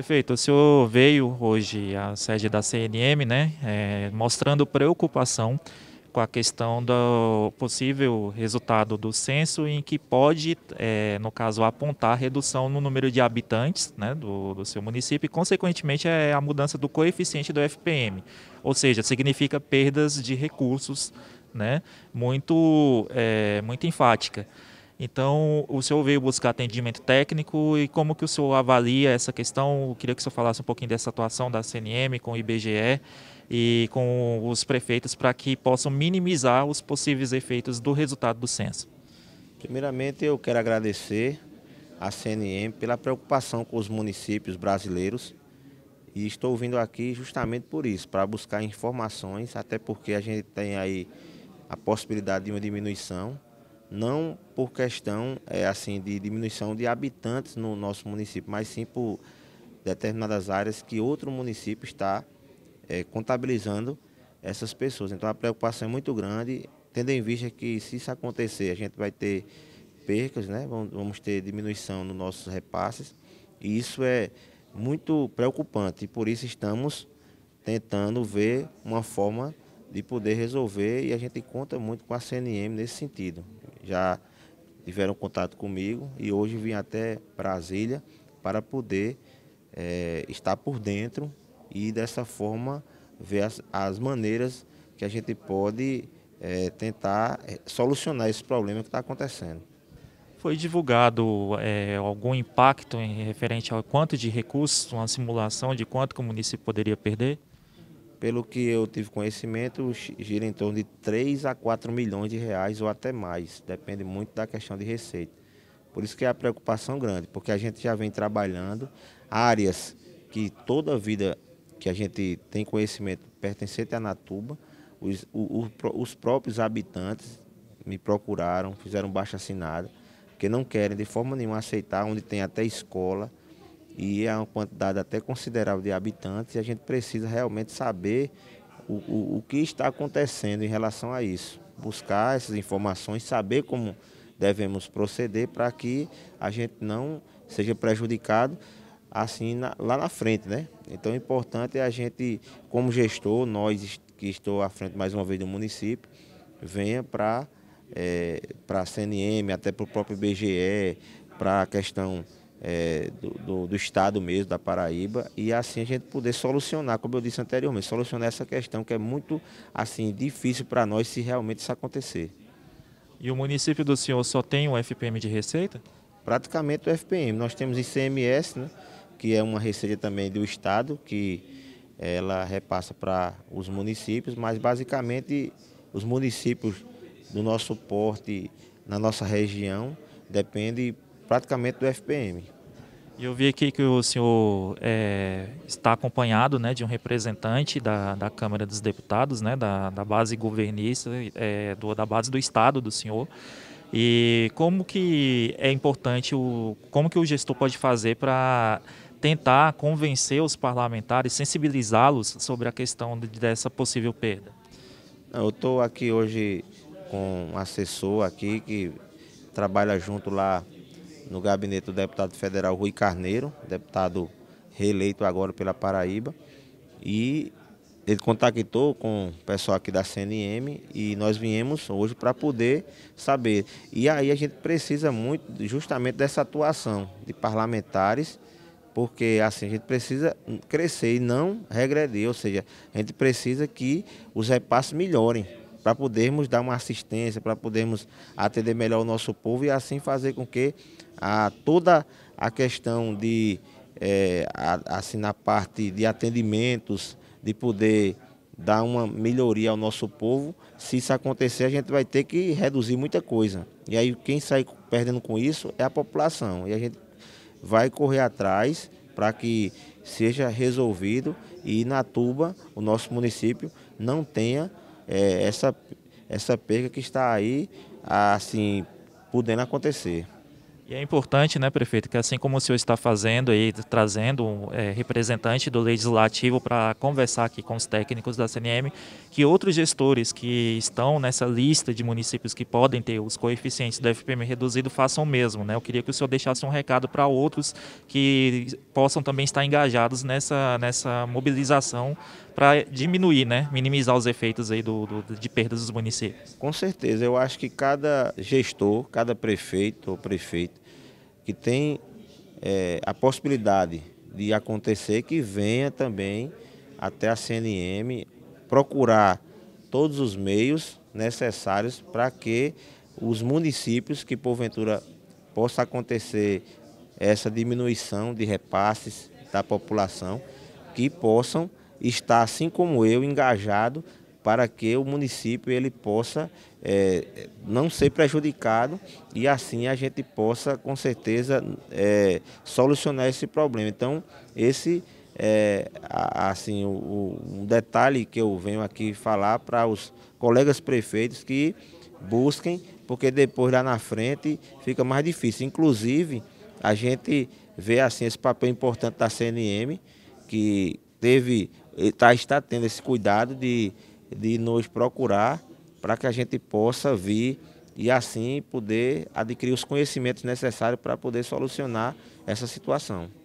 Prefeito, O senhor veio hoje à sede da CNM, né, é, mostrando preocupação com a questão do possível resultado do censo em que pode, é, no caso, apontar redução no número de habitantes né, do, do, seu município e, consequentemente, é a mudança do coeficiente do FPM, ou seja, significa perdas de recursos né, muito, é, muito enfática. Então, o senhor veio buscar atendimento técnico e como que o senhor avalia essa questão? Eu queria que o senhor falasse um pouquinho dessa atuação da CNM com o IBGE e com os prefeitos para que possam minimizar os possíveis efeitos do resultado do censo. Primeiramente, eu quero agradecer à CNM pela preocupação com os municípios brasileiros e estou vindo aqui justamente por isso, para buscar informações, até porque a gente tem aí a possibilidade de uma diminuição não por questão é, assim de diminuição de habitantes no nosso município, mas sim por determinadas áreas que outro município está é, contabilizando essas pessoas. Então a preocupação é muito grande, tendo em vista que se isso acontecer, a gente vai ter percas, né? vamos ter diminuição nos nossos repasses, e isso é muito preocupante, e por isso estamos tentando ver uma forma de poder resolver, e a gente conta muito com a CNM nesse sentido já tiveram contato comigo e hoje vim até Brasília para poder é, estar por dentro e dessa forma ver as, as maneiras que a gente pode é, tentar é, solucionar esse problema que está acontecendo. Foi divulgado é, algum impacto em referente ao quanto de recursos, uma simulação de quanto o município poderia perder? Pelo que eu tive conhecimento, gira em torno de 3 a 4 milhões de reais ou até mais, depende muito da questão de receita. Por isso que é a preocupação grande, porque a gente já vem trabalhando áreas que toda a vida que a gente tem conhecimento pertencente à Natuba, os, os próprios habitantes me procuraram, fizeram baixa assinada, porque não querem de forma nenhuma aceitar onde tem até escola, e é uma quantidade até considerável de habitantes, e a gente precisa realmente saber o, o, o que está acontecendo em relação a isso. Buscar essas informações, saber como devemos proceder para que a gente não seja prejudicado assim na, lá na frente, né? Então, é importante a gente, como gestor, nós que estou à frente mais uma vez do município, venha para é, eh, para a CNM, até para o próprio BGE, para a questão é, do, do, do, Estado mesmo, da Paraíba, e assim a gente poder solucionar, como eu disse anteriormente, solucionar essa questão que é muito assim difícil para nós se realmente isso acontecer. E o município do senhor só tem um FPM de receita? Praticamente o FPM. Nós temos ICMS, né, que é uma receita também do Estado, que ela repassa para os municípios, mas basicamente os municípios do nosso porte, na nossa região, depende praticamente do FPM. E eu vi aqui que o senhor é, está acompanhado né, de um representante da, da Câmara dos Deputados, né, da, da base governista, é, do, da base do Estado do senhor. E como que é importante, o, como que o gestor pode fazer para tentar convencer os parlamentares, sensibilizá-los sobre a questão de, dessa possível perda? Eu estou aqui hoje com um assessor aqui que trabalha junto lá no gabinete do deputado federal Rui Carneiro, deputado reeleito agora pela Paraíba, e ele contactou com o pessoal aqui da CNM e nós viemos hoje para poder saber. E aí a gente precisa muito justamente dessa atuação de parlamentares, porque assim a gente precisa crescer e não regredir, ou seja, a gente precisa que os repasses melhorem, para podermos dar uma assistência, para podermos atender melhor o nosso povo e assim fazer com que a, ah, toda a questão de, é, a, assim, na parte de atendimentos, de poder dar uma melhoria ao nosso povo, se isso acontecer, a gente vai ter que reduzir muita coisa. E aí quem sai perdendo com isso é a população. E a gente vai correr atrás para que seja resolvido e Natuba, o nosso município, não tenha é, essa, essa perca que está aí, assim, podendo acontecer. E é importante, né, prefeito, que assim como o senhor está fazendo aí, trazendo um é, representante do legislativo para conversar aqui com os técnicos da CNM, que outros gestores que estão nessa lista de municípios que podem ter os coeficientes da FPM reduzido façam o mesmo, né? Eu queria que o senhor deixasse um recado para outros que possam também estar engajados nessa, nessa mobilização para diminuir, né, minimizar os efeitos aí do, do, de perdas dos municípios. Com certeza, eu acho que cada gestor, cada prefeito ou prefeito que tem é, a possibilidade de acontecer que venha também até a CNM procurar todos os meios necessários para que os municípios que porventura possa acontecer essa diminuição de repasses da população que possam está, assim como eu, engajado para que o município ele possa é, não ser prejudicado e assim a gente possa com certeza é, solucionar esse problema. Então esse é, assim o, um detalhe que eu venho aqui falar para os colegas prefeitos que busquem, porque depois lá na frente fica mais difícil. Inclusive a gente vê assim esse papel importante da CNM que teve está, está tendo esse cuidado de, de nos procurar para que a gente possa vir e assim poder adquirir os conhecimentos necessários para poder solucionar essa situação.